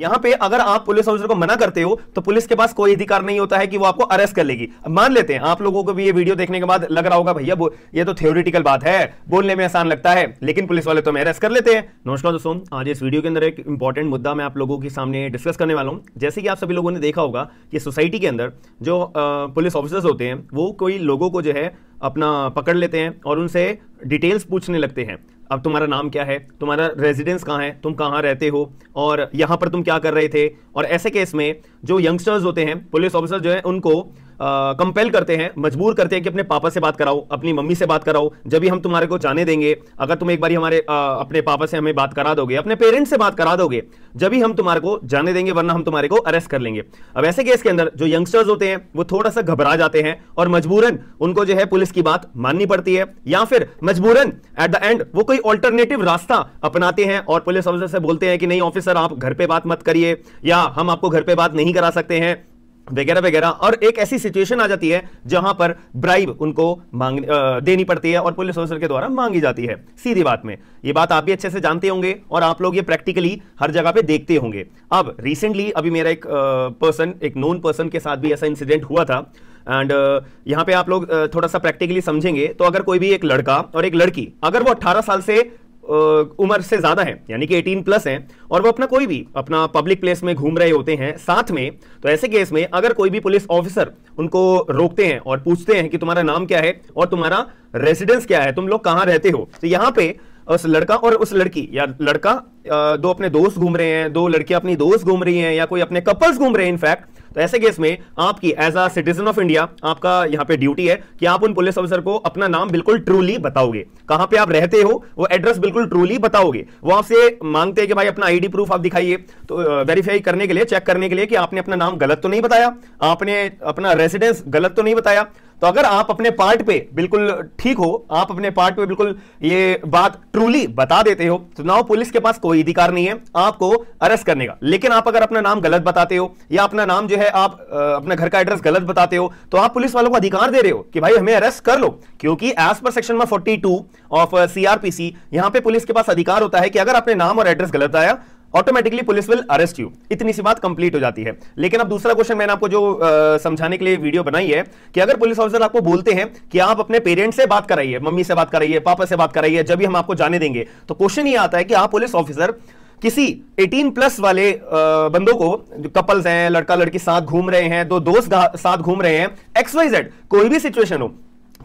यहां पे अगर आप पुलिस ऑफिसर को मना करते हो तो पुलिस के पास कोई अधिकार नहीं होता है कि वो आपको अरेस्ट कर लेगी मान लेते हैं आप लोगों को भी ये वीडियो देखने के बाद लग रहा होगा भैया ये तो थ्योरिटिकल बात है बोलने में आसान लगता है लेकिन पुलिस वाले तो अरेस्ट कर लेते हैं नमस्कार दोस्तों आज इस वीडियो के अंदर एक इंपॉर्टेंट मुद्दा मैं आप लोगों के सामने डिस्कस करने वाला हूँ जैसे कि आप सभी लोगों ने देखा होगा कि सोसाइटी के अंदर जो पुलिस ऑफिसर्स होते हैं वो कोई लोगों को जो है अपना पकड़ लेते हैं और उनसे डिटेल्स पूछने लगते हैं अब तुम्हारा नाम क्या है तुम्हारा रेजिडेंस कहाँ है तुम कहाँ रहते हो और यहाँ पर तुम क्या कर रहे थे और ऐसे केस में जो यंगस्टर्स होते हैं पुलिस ऑफिसर जो है उनको कंपेल करते हैं मजबूर करते हैं कि अपने पापा से बात कराओ अपनी मम्मी से बात कराओ जब भी हम तुम्हारे को जाने देंगे अगर तुम एक बार हमारे आ, अपने पापा से हमें बात करा दोगे अपने पेरेंट्स से बात करा दोगे जब भी हम तुम्हारे को जाने देंगे वरना हम तुम्हारे को अरेस्ट कर लेंगे अब ऐसे केस के अंदर जो यंगस्टर्स होते हैं वो थोड़ा सा घबरा जाते हैं और मजबूरन उनको जो है पुलिस की बात माननी पड़ती है या फिर मजबूरन एट द एंड वो कोई ऑल्टरनेटिव रास्ता अपनाते हैं और पुलिस ऑफिसर से बोलते हैं कि नहीं ऑफिसर आप घर पर बात मत करिए या हम आपको घर पर बात नहीं करा सकते हैं वगैरह वगैरह और एक ऐसी सिचुएशन आ जाती है जहां पर ब्राइब उनको मांग देनी पड़ती है और पुलिस ऑफिसर के द्वारा मांगी जाती है सीधी बात में ये बात आप भी अच्छे से जानते होंगे और आप लोग ये प्रैक्टिकली हर जगह पे देखते होंगे अब रिसेंटली अभी मेरा एक पर्सन एक नोन पर्सन के साथ भी ऐसा इंसिडेंट हुआ था एंड uh, यहाँ पे आप लोग uh, थोड़ा सा प्रैक्टिकली समझेंगे तो अगर कोई भी एक लड़का और एक लड़की अगर वो 18 साल से उम्र से ज़्यादा है यानी कि 18 प्लस है और वो अपना कोई भी अपना पब्लिक प्लेस में घूम रहे होते हैं साथ में तो ऐसे केस में अगर कोई भी पुलिस ऑफिसर उनको रोकते हैं और पूछते हैं कि तुम्हारा नाम क्या है और तुम्हारा रेसिडेंस क्या है तुम लोग कहाँ रहते हो तो यहाँ पे उस लड़का और उस लड़की या लड़का दो अपने दोस्त घूम रहे हैं दो लड़कियां अपनी दोस्त घूम रही हैं या कोई अपने कपल्स घूम रहे हैं इनफैक्ट तो ऐसे केस में आपकी as a citizen of India आपका यहाँ पे ड्यूटी है कि आप उन पुलिस ऑफिसर को अपना नाम बिल्कुल ट्रूली बताओगे कहां पे आप रहते हो वो एड्रेस बिल्कुल ट्रूली बताओगे वो आपसे मांगते हैं कि भाई अपना आईडी प्रूफ आप दिखाइए तो वेरीफाई करने के लिए चेक करने के लिए कि आपने अपना नाम गलत तो नहीं बताया आपने अपना रेसिडेंस गलत तो नहीं बताया तो अगर आप अपने पार्ट पे बिल्कुल ठीक हो आप अपने पार्ट पे बिल्कुल ये बात ट्रूली बता देते हो चुनाव तो पुलिस के पास कोई अधिकार नहीं है आपको अरेस्ट करने का लेकिन आप अगर अपना नाम गलत बताते हो या अपना नाम जो है आप अपने घर का एड्रेस गलत बताते हो तो आप पुलिस वालों को अधिकार दे रहे हो कि भाई हमें अरेस्ट कर लो क्योंकि as per section forty two of CrPC यहां पर पुलिस के पास अधिकार होता है कि अगर आपने नाम और एड्रेस गलत आया automatically police will arrest you इतनी सी बात कंप्लीट हो जाती है लेकिन अब दूसरा क्वेश्चन मैंने आपको जो आ, समझाने के लिए वीडियो बनाई है कि अगर पुलिस ऑफिसर आपको बोलते हैं कि आप अपने पेरेंट्स से बात कराइए मम्मी से बात कराइए पापा से बात कराइए जब भी हम आपको जाने देंगे तो क्वेश्चन ये आता है कि आप पुलिस ऑफिसर किसी 18 प्लस वाले बंदों को जो कपल्स हैं लड़का लड़की साथ घूम रहे हैं दो दोस्त साथ घूम रहे हैं एक्स वाई जेड कोई भी सिचुएशन हो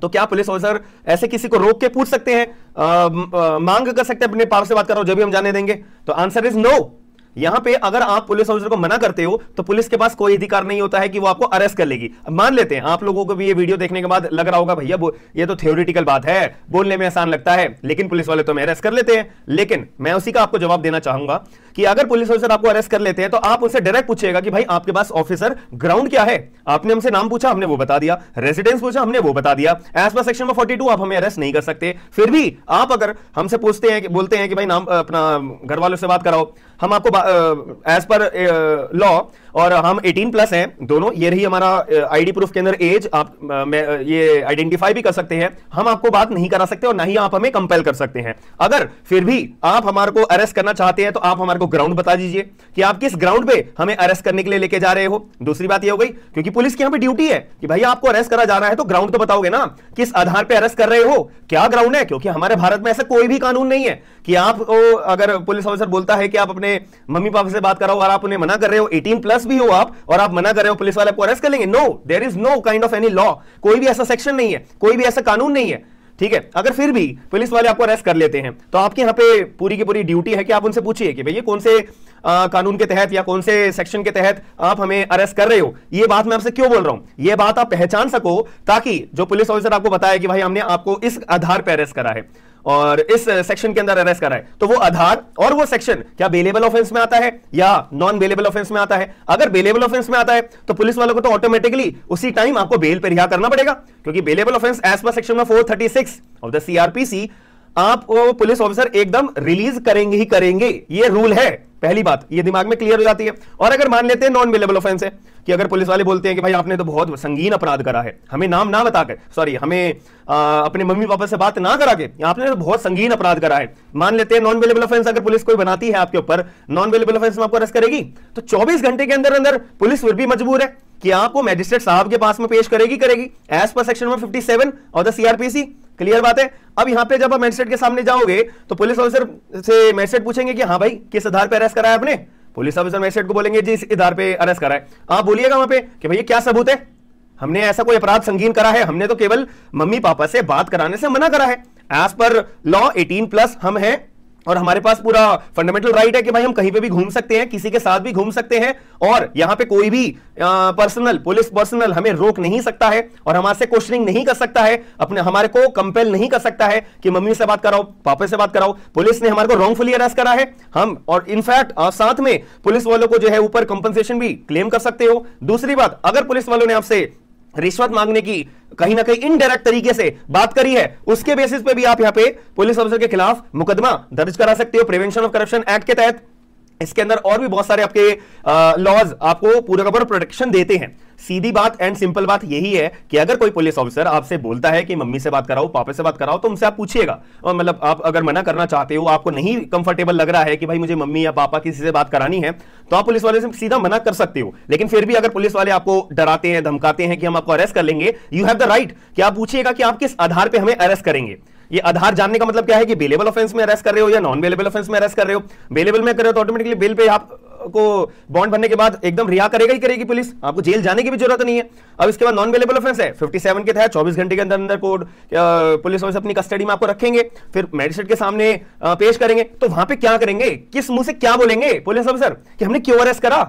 तो क्या पुलिस ऑफिसर ऐसे किसी को रोक के पूछ सकते हैं आ, आ, मांग कर सकते हैं अपने पाप से बात कर रहा हूं जब भी हम जाने देंगे तो आंसर इज नो यहां पे अगर आप पुलिस ऑफिसर को मना करते हो तो पुलिस के पास कोई अधिकार नहीं होता है कि वो आपको अरेस्ट कर लेगी मान लेते हैं आप लोगों को भी ये वीडियो देखने के बाद लग रहा होगा भैया ये तो थ्योरिटिकल बात है बोलने में आसान लगता है लेकिन पुलिस वाले तो हमें अरेस्ट कर लेते हैं लेकिन मैं उसी का आपको जवाब देना चाहूंगा कि अगर पुलिस ऑफिसर आपको अरेस्ट कर लेते हैं तो आप उनसे डायरेक्ट पूछेगा कि भाई आपके पास ऑफिसर ग्राउंड क्या है आपने हमसे नाम पूछा हमने वो बता दिया रेसिडेंस पूछा हमने वो बता दिया एज पर सेक्शन फोर्टी आप हमें अरेस्ट नहीं कर सकते फिर भी आप अगर हमसे पूछते हैं कि बोलते हैं कि भाई नाम अपना घर वालों से बात कराओ हम आपको एज पर लॉ और हम 18 प्लस हैं दोनों ये रही हमारा आईडी प्रूफ के अंदर एज आप मैं ये आइडेंटिफाई भी कर सकते हैं हम आपको बात नहीं करा सकते और ना ही आप हमें कंपेल कर सकते हैं अगर फिर भी आप हमारे को अरेस्ट करना चाहते हैं तो आप हमारे को हमको ग्राउंड बता दीजिए कि आप किस ग्राउंड पे हमें अरेस्ट करने के लिए लेके जा रहे हो दूसरी बात यह हो गई क्योंकि पुलिस की यहां पे ड्यूटी है कि भाई आपको अरेस्ट करा जा रहा है तो ग्राउंड तो बताओगे ना किस आधार पे अरेस्ट कर रहे हो क्या ग्राउंड है क्योंकि हमारे भारत में ऐसा कोई भी कानून नहीं है कि आप ओ, अगर पुलिस ऑफिसर बोलता है कि आप अपने मम्मी पापा से बात कराओ और आप उन्हें मना कर रहे हो एटीन प्लस भी हो आप और आप मना कर रहे हो पुलिस वाले आपको अरेस्ट कर लेंगे no there is no kind of any law कोई भी ऐसा सेक्शन नहीं है कोई भी ऐसा कानून नहीं है ठीक है अगर फिर भी पुलिस वाले आपको अरेस्ट कर लेते हैं तो आपके यहाँ पे पूरी की पूरी ड्यूटी है कि आप उनसे पूछिए कि भैया कौन से आ, कानून के तहत या कौन से सेक्शन के तहत आप हमें अरेस्ट कर रहे हो ये बात मैं आपसे क्यों बोल रहा हूं ये बात आप पहचान सको ताकि जो पुलिस ऑफिसर आपको बताया कि भाई हमने आपको इस आधार पर अरेस्ट करा है और इस सेक्शन के अंदर अरेस्ट करा है तो वो आधार और वो सेक्शन क्या बेलेबल ऑफेंस में आता है या नॉन बेलेबल ऑफेंस में आता है अगर बेलेबल ऑफेंस में आता है तो पुलिस वालों को तो ऑटोमेटिकली उसी टाइम आपको बेल पर रिहा करना पड़ेगा क्योंकि bailable offence as per section में four thirty six of the CrPC आप पुलिस ऑफिसर एकदम रिलीज करेंगे ही करेंगे ये रूल है पहली बात ये दिमाग में क्लियर हो जाती है और अगर मान लेते हैं नॉन बिलेबल ऑफेंस है कि अगर पुलिस वाले बोलते हैं कि भाई आपने तो बहुत संगीन अपराध करा है हमें नाम ना बताकर सॉरी हमें आ, अपने मम्मी पापा से बात ना करा के आपने तो बहुत संगीन अपराध करा है मान लेते हैं नॉन बिलेबल ऑफेंस अगर पुलिस कोई बनाती है आपके ऊपर नॉन बिलेबल ऑफेंस में आपको अरेस्ट करेगी तो चौबीस घंटे के अंदर अंदर पुलिस फिर भी मजबूर है कि आपको मैजिस्ट्रेट साहब के पास में पेश करेगी करेगी as per section fifty seven और द सीआरपीसी क्लियर बात है अब यहां पे जब आप मैजिस्ट्रेट के सामने जाओगे तो पुलिस ऑफिसर से मैजिस्ट्रेट पूछेंगे कि हाँ भाई किस आधार पर अरेस्ट कराया आपने पुलिस ऑफिसर मैजिस्ट्रेट को बोलेंगे जिस आधार पर अरेस्ट कराए आप बोलिएगा वहां पर कि भैया क्या सबूत है हमने ऐसा कोई अपराध संगीन करा है हमने तो केवल मम्मी पापा से बात कराने से मना करा है as per law eighteen plus हम हैं और हमारे पास पूरा फंडामेंटल राइट है कि भाई हम कहीं पे भी घूम सकते हैं किसी के साथ भी घूम सकते हैं और यहां पे कोई भी पर्सनल पुलिस पर्सनल हमें रोक नहीं सकता है और हमारे क्वेश्चनिंग नहीं कर सकता है अपने हमारे को कंपेल नहीं कर सकता है कि मम्मी से बात कराओ पापा से बात कराओ पुलिस ने हमारे को रॉन्गफुली अरेस्ट करा है हम और इनफैक्ट साथ में पुलिस वालों को जो है ऊपर कंपनसेशन भी क्लेम कर सकते हो दूसरी बात अगर पुलिस वालों ने आपसे रिश्वत मांगने की कहीं ना कहीं इनडायरेक्ट तरीके से बात करी है उसके बेसिस पे भी आप यहां पे पुलिस अफसर के खिलाफ मुकदमा दर्ज करा सकते हो प्रिवेंशन ऑफ करप्शन एक्ट के तहत इसके अंदर और भी बहुत सारे आपके लॉज आपको पूरा का पूरा प्रोटेक्शन देते हैं सीधी बात एंड सिंपल बात यही है कि अगर कोई पुलिस ऑफिसर आपसे बोलता है कि मम्मी से बात कराओ पापा से बात कराओ तो उनसे आप पूछिएगा मतलब आप अगर मना करना चाहते हो आपको नहीं कंफर्टेबल लग रहा है कि भाई मुझे मम्मी या पापा किसी से बात करानी है तो आप पुलिस वाले से सीधा मना कर सकते हो लेकिन फिर भी अगर पुलिस वाले आपको डराते हैं धमकाते हैं कि हम आपको अरेस्ट कर लेंगे यू हैव द राइट कि आप पूछिएगा कि आप किस आधार पर हमें अरेस्ट करेंगे ये आधार जानने का मतलब क्या है कि बेलेबल ऑफेंस में अरेस्ट कर रहे हो या नॉन बेलेबल ऑफेंस में अरेस्ट कर रहे हो बेलेबल में कर रहे हो तो ऑटोमेटिकली बिल पे आपको बॉन्ड भरने के बाद एकदम रिहा करेगा ही करेगी पुलिस आपको जेल जाने की भी जरूरत नहीं है अब इसके बाद नॉन बेलेबल ऑफेंस है 57 के तहत 24 घंटे के अंदर अंदर कोर्ट पुलिस ऑफिस अपनी कस्टडी में आपको रखेंगे फिर मैजिस्ट्रेट के सामने पेश करेंगे तो वहां पे क्या करेंगे किस मुंह से क्या बोलेंगे पुलिस ऑफिसर कि हमने क्यों अरेस्ट करा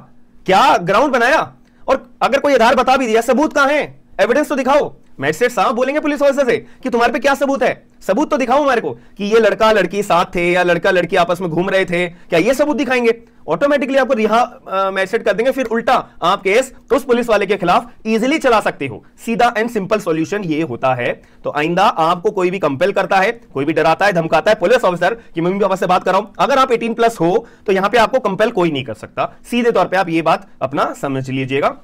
क्या ग्राउंड बनाया और अगर कोई आधार बता भी दिया सबूत कहां है एविडेंस तो दिखाओ मैजिस्ट्रेट साहब बोलेंगे पुलिस ऑफिसर से कि तुम्हारे पे क्या सबूत है सबूत तो दिखाओ मेरे को कि ये लड़का लड़की साथ थे या लड़का लड़की आपस में घूम रहे थे क्या ये सबूत दिखाएंगे ऑटोमेटिकली आपको रिहा मैसेज कर देंगे फिर उल्टा आप केस उस पुलिस वाले के खिलाफ इजिली चला सकते हो सीधा एंड सिंपल सॉल्यूशन ये होता है तो आइंदा आपको कोई भी कंपेल करता है कोई भी डराता है धमकाता है पुलिस ऑफिसर कि मम्मी पापा से बात कर रहा हूं अगर आप 18 प्लस हो तो यहां पे आपको कंपेल कोई नहीं कर सकता सीधे तौर पर आप ये बात अपना समझ लीजिएगा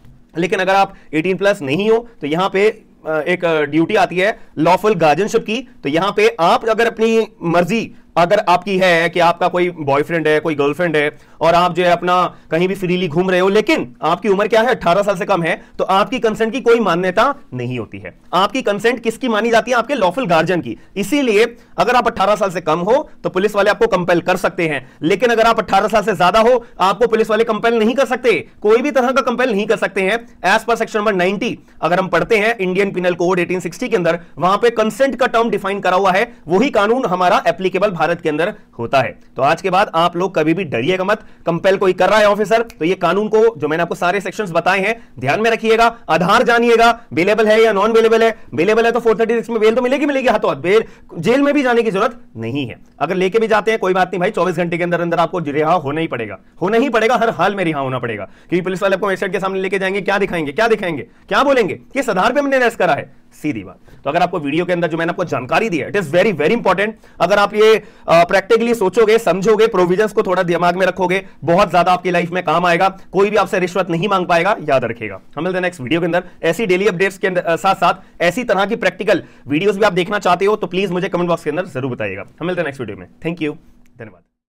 लेकिन अगर आप 18 प्लस नहीं हो तो यहां पे एक ड्यूटी आती है लॉफुल गार्जियनशिप की तो यहां पे आप अगर अपनी मर्जी अगर आपकी है कि आपका कोई बॉयफ्रेंड है कोई गर्लफ्रेंड है और आप जो है अपना कहीं भी फ्रीली घूम रहे हो लेकिन आपकी उम्र क्या है 18 साल से कम है तो आपकी कंसेंट की कोई मान्यता नहीं होती है आपकी कंसेंट किसकी मानी जाती है आपके लॉफुल गार्जियन की इसीलिए अगर आप 18 साल से कम हो तो पुलिस वाले आपको कंपेल कर सकते हैं लेकिन अगर आप अट्ठारह साल से ज्यादा हो आपको पुलिस वाले कंपेल नहीं कर सकते कोई भी तरह का कंपेल नहीं कर सकते हैं as per section number ninety अगर हम पढ़ते हैं इंडियन पिनल कोड एटीन के अंदर वहां पर कंसेंट का टर्म डिफाइन करा हुआ है वही कानून हमारा एप्लीकेबल भारत के अंदर होता है तो आज के बाद आप लोग कभी भी डरिएगा मत कंपेल कोई कर रहा है ऑफिसर तो ये कानून को जो मैंने आपको सारे सेक्शन बताए हैं ध्यान में रखिएगा आधार जानिएगा अवेलेबल है या नॉन अवेलेबल है अवेलेबल है तो फोर थर्टी सिक्स में बेल तो मिलेगी मिलेगी हाथों हाथ बेल जेल में भी जाने की जरूरत नहीं है अगर लेके भी जाते हैं कोई बात नहीं भाई चौबीस घंटे के अंदर अंदर आपको रिहा होना ही पड़ेगा होना ही पड़ेगा हर हाल में रिहा होना पड़ेगा क्योंकि पुलिस वाले आपको मजिस्ट्रेट के सामने लेके जाएंगे क्या दिखाएंगे क्या दिखाएंगे क्या बोलेंगे किस आधार पर हमने अरेस्ट करा है सीधी बात तो अगर आपको वीडियो के अंदर जो मैंने आपको जानकारी दी है it is very very important अगर आप ये प्रैक्टिकली सोचोगे समझोगे प्रोविजन को थोड़ा दिमाग में रखोगे बहुत ज्यादा आपकी लाइफ में काम आएगा कोई भी आपसे रिश्वत नहीं मांग पाएगा याद रखेगा हम मिलते हैं नेक्स्ट वीडियो के अंदर ऐसी डेली अपडेट्स के साथ साथ ऐसी तरह की प्रैक्टिकल वीडियोज भी आप देखना चाहते हो तो प्लीज मुझे कमेंट बॉक्स के अंदर जरूर बताइएगा हम मिलते हैं नेक्स्ट वीडियो में थैंक यू धन्यवाद